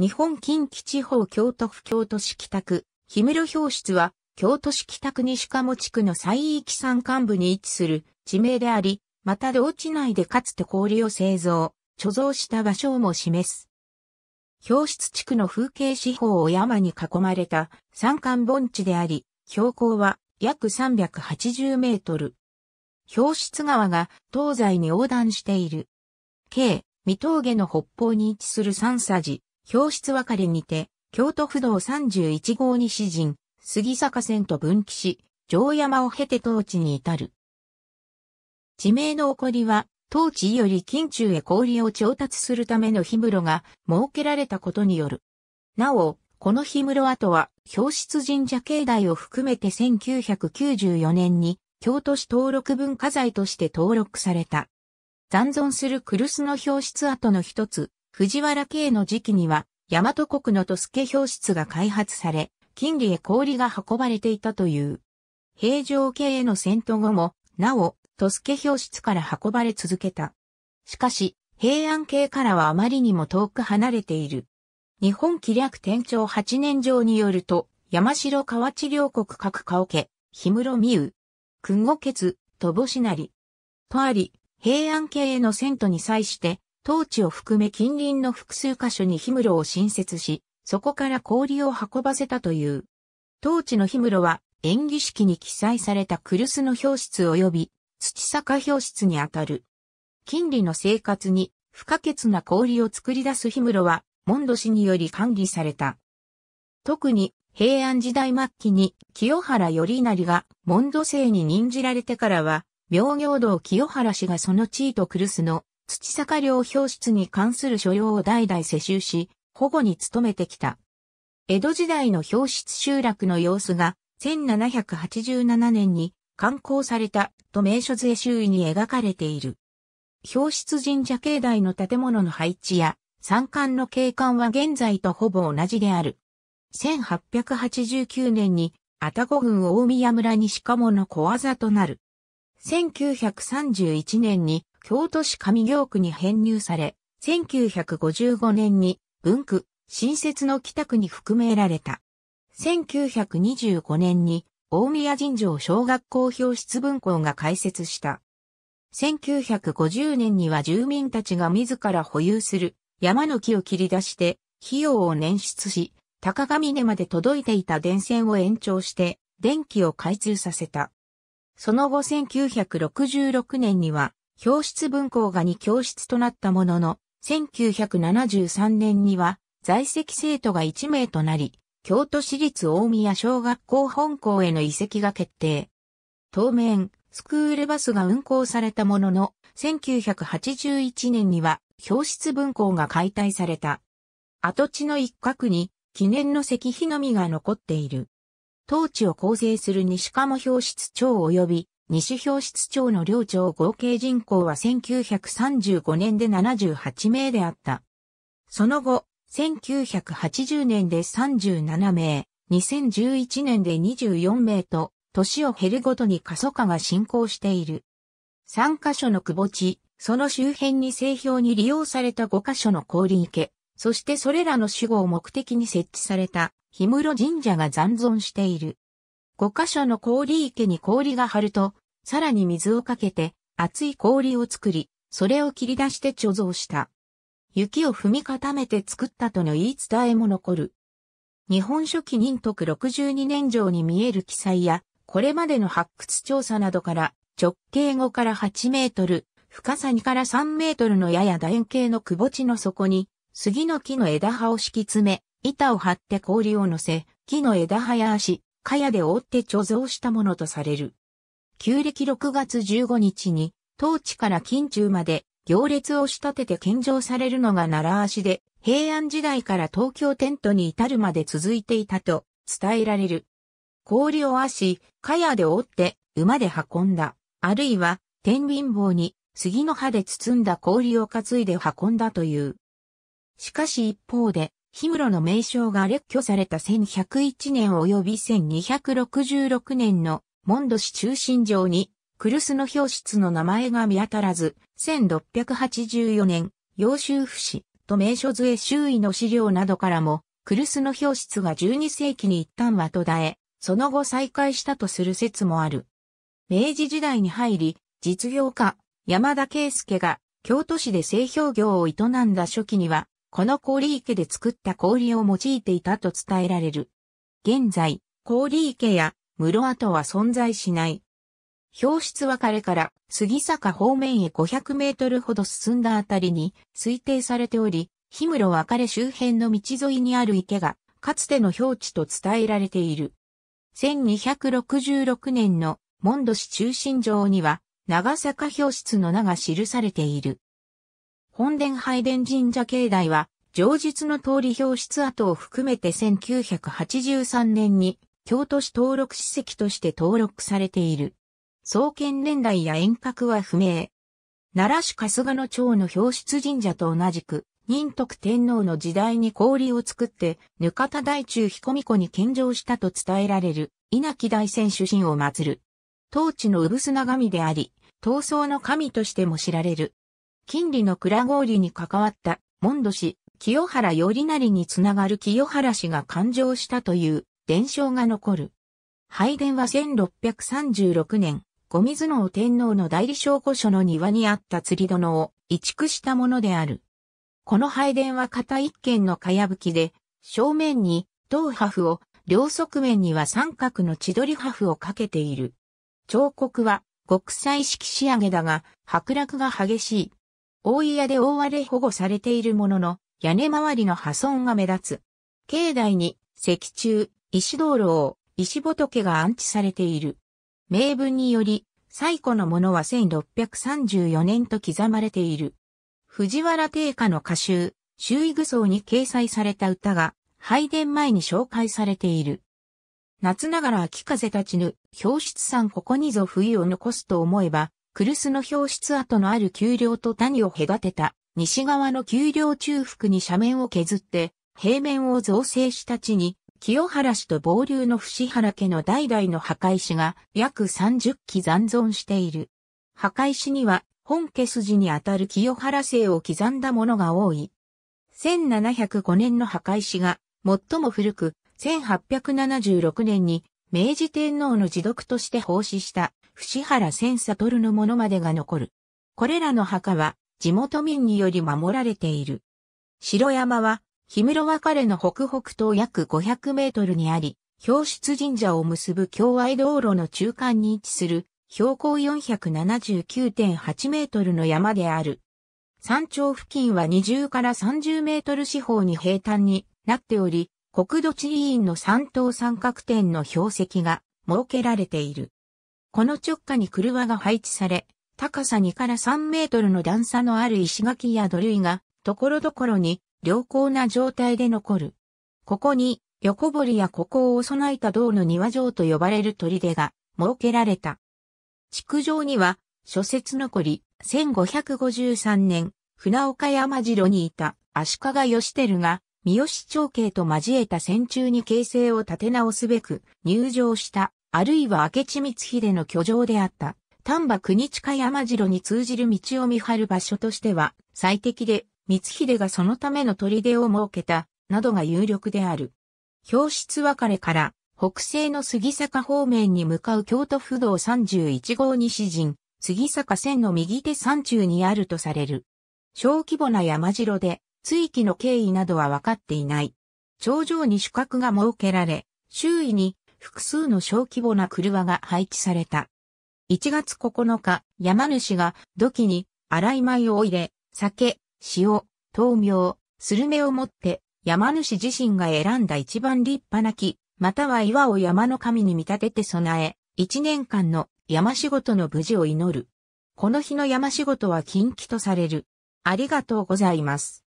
日本近畿地方京都府京都市北区、氷室標室は、京都市北区西鴨地区の西域山間部に位置する地名であり、また領地内でかつて氷を製造、貯蔵した場所をも示す。標室地区の風景四方を山に囲まれた山間盆地であり、標高は約380メートル。標室川が東西に横断している。計、三峠の北方に位置する三佐寺、表室分かれにて、京都府道31号西陣、杉坂線と分岐し、城山を経て当地に至る。地名の起こりは、当地より近中へ氷を調達するための氷室が設けられたことによる。なお、この氷室跡は、氷室神社境内を含めて1994年に、京都市登録文化財として登録された。残存するクルスの氷室跡の一つ、藤原慶の時期には、大和国の都助表室が開発され、金利へ氷が運ばれていたという。平城慶への戦闘後も、なお、都助表室から運ばれ続けた。しかし、平安系からはあまりにも遠く離れている。日本気略天朝8年上によると、山城河内両国各家桶、氷室美宇、久後決、戸星なり。とあり、平安系への戦闘に際して、当地を含め近隣の複数箇所に氷室を新設し、そこから氷を運ばせたという。当地の氷室は、演技式に記載されたクルスの表室及び土坂表室にあたる。近利の生活に不可欠な氷を作り出す氷室は、モンド氏により管理された。特に平安時代末期に清原頼成がモンド姓に任じられてからは、明行道清原氏がその地位とクルスの土坂領表室に関する所要を代々世襲し、保護に努めてきた。江戸時代の表室集落の様子が、1787年に刊行されたと名所税周囲に描かれている。表室神社境内の建物の配置や、山間の景観は現在とほぼ同じである。1889年に、愛宕郡大宮村西もの小技となる。1931年に、京都市上京区に編入され、1955年に文区、新設の北区に含められた。1925年に大宮神城小学校表室文庫が開設した。1950年には住民たちが自ら保有する山の木を切り出して費用を捻出し、高上峰まで届いていた電線を延長して電気を開通させた。その後1966年には教室分校が2教室となったものの、1973年には在籍生徒が1名となり、京都市立大宮小学校本校への移籍が決定。当面、スクールバスが運行されたものの、1981年には教室分校が解体された。跡地の一角に記念の石碑のみが残っている。当地を構成する西鴨教室長及び西表室町の領町合計人口は1935年で78名であった。その後、1980年で37名、2011年で24名と、年を減るごとに過疎化が進行している。3カ所の窪地、その周辺に製氷に利用された5カ所の氷池、そしてそれらの守護を目的に設置された、氷室神社が残存している。5箇所の氷池に氷が張ると、さらに水をかけて、厚い氷を作り、それを切り出して貯蔵した。雪を踏み固めて作ったとの言い伝えも残る。日本書紀任徳62年上に見える記載や、これまでの発掘調査などから、直径5から8メートル、深さ2から3メートルのやや楕円形の窪地の底に、杉の木の枝葉を敷き詰め、板を張って氷を乗せ、木の枝葉や足、茅で覆って貯蔵したものとされる。旧暦6月15日に、当地から近中まで行列を仕立てて献上されるのが奈良足で、平安時代から東京テントに至るまで続いていたと伝えられる。氷を足、やで覆って馬で運んだ、あるいは天秤棒に杉の葉で包んだ氷を担いで運んだという。しかし一方で、氷室の名称が列挙された1101年及び1266年のモンド市中心城に、クルスの表室の名前が見当たらず、1684年、洋州府市と名所杖周囲の資料などからも、クルスの表室が12世紀に一旦は途絶え、その後再開したとする説もある。明治時代に入り、実業家、山田圭介が京都市で製氷業を営んだ初期には、この氷池で作った氷を用いていたと伝えられる。現在、氷池や室跡は存在しない。表出は彼から杉坂方面へ500メートルほど進んだあたりに推定されており、氷室は彼周辺の道沿いにある池がかつての表地と伝えられている。1266年の門戸市中心城には長坂表出の名が記されている。本殿拝殿神社境内は、上述の通り表出跡を含めて1983年に京都市登録史跡として登録されている。創建年代や遠隔は不明。奈良市春日野町の表出神社と同じく、仁徳天皇の時代に氷を作って、ぬかた大中彦巫子に献上したと伝えられる、稲木大仙主神を祀る。当地の産砂神であり、闘争の神としても知られる。金利の倉氷に関わった、門戸氏、清原頼成につながる清原氏が勘定したという伝承が残る。拝殿は1636年、後水尾天皇の代理証拠書の庭にあった釣り殿を移築したものである。この拝殿は片一軒の茅葺きで、正面に銅破を、両側面には三角の千鳥破をかけている。彫刻は極彩色仕上げだが、白落が激しい。大屋で覆われ保護されているものの、屋根周りの破損が目立つ。境内に石柱、石道路、を、石仏が安置されている。名文により、最古のものは1634年と刻まれている。藤原定家の歌集、周囲具装に掲載された歌が、拝殿前に紹介されている。夏ながら秋風立ちぬ、表出んここにぞ冬を残すと思えば、クルスの表出跡のある丘陵と谷を隔てた西側の丘陵中腹に斜面を削って平面を造成した地に清原氏と傍流の伏原家の代々の墓石が約30基残存している。墓石には本家筋にあたる清原姓を刻んだものが多い。1705年の墓石が最も古く1876年に明治天皇の自読として奉仕した伏原千悟のものまでが残る。これらの墓は地元民により守られている。城山は、氷室別れの北北東約500メートルにあり、氷室神社を結ぶ境愛道路の中間に位置する標高479.8メートルの山である。山頂付近は20から30メートル四方に平坦になっており、国土地理院の山東三角点の標石が設けられている。この直下に車が配置され、高さ2から3メートルの段差のある石垣や土塁が、ところどころに良好な状態で残る。ここに、横堀やここを備えた銅の庭城と呼ばれる砦が設けられた。築城には、諸説残り、1553年、船岡山城にいた足利義輝が、三好長兄と交えた戦中に形勢を立て直すべく入城したあるいは明智光秀の居城であった、丹波国近山城に通じる道を見張る場所としては、最適で、光秀がそのための砦を設けた、などが有力である。表出別れから、北西の杉坂方面に向かう京都府道31号西陣、杉坂線の右手山中にあるとされる。小規模な山城で、追記の経緯などは分かっていない。頂上に主角が設けられ、周囲に複数の小規模な車が配置された。1月9日、山主が土器に洗い米を入れ、酒、塩、豆苗、スルメを持って、山主自身が選んだ一番立派な木、または岩を山の神に見立てて備え、一年間の山仕事の無事を祈る。この日の山仕事は禁忌とされる。ありがとうございます。